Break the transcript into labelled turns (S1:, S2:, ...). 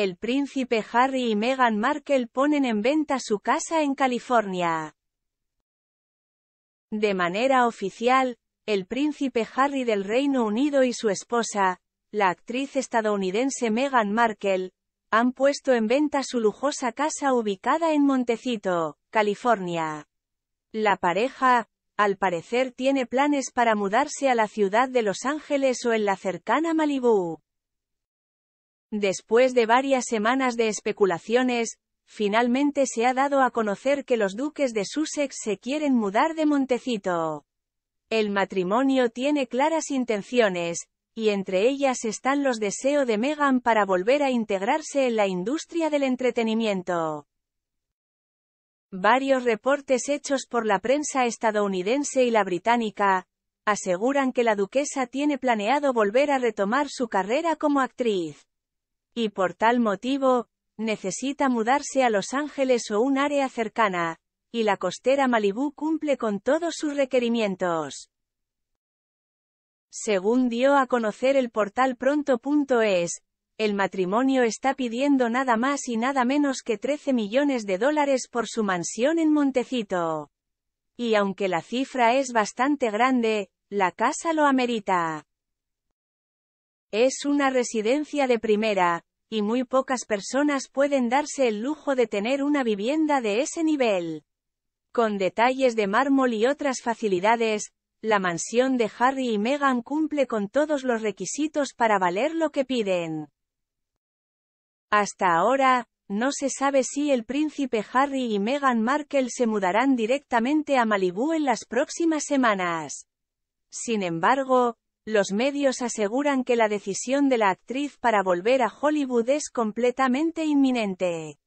S1: El príncipe Harry y Meghan Markle ponen en venta su casa en California. De manera oficial, el príncipe Harry del Reino Unido y su esposa, la actriz estadounidense Meghan Markle, han puesto en venta su lujosa casa ubicada en Montecito, California. La pareja, al parecer tiene planes para mudarse a la ciudad de Los Ángeles o en la cercana Malibú. Después de varias semanas de especulaciones, finalmente se ha dado a conocer que los duques de Sussex se quieren mudar de Montecito. El matrimonio tiene claras intenciones, y entre ellas están los deseos de Meghan para volver a integrarse en la industria del entretenimiento. Varios reportes hechos por la prensa estadounidense y la británica, aseguran que la duquesa tiene planeado volver a retomar su carrera como actriz y por tal motivo, necesita mudarse a Los Ángeles o un área cercana, y la costera Malibú cumple con todos sus requerimientos. Según dio a conocer el portal pronto.es, el matrimonio está pidiendo nada más y nada menos que 13 millones de dólares por su mansión en Montecito. Y aunque la cifra es bastante grande, la casa lo amerita. Es una residencia de primera, y muy pocas personas pueden darse el lujo de tener una vivienda de ese nivel. Con detalles de mármol y otras facilidades, la mansión de Harry y Meghan cumple con todos los requisitos para valer lo que piden. Hasta ahora, no se sabe si el príncipe Harry y Meghan Markle se mudarán directamente a Malibú en las próximas semanas. Sin embargo, los medios aseguran que la decisión de la actriz para volver a Hollywood es completamente inminente.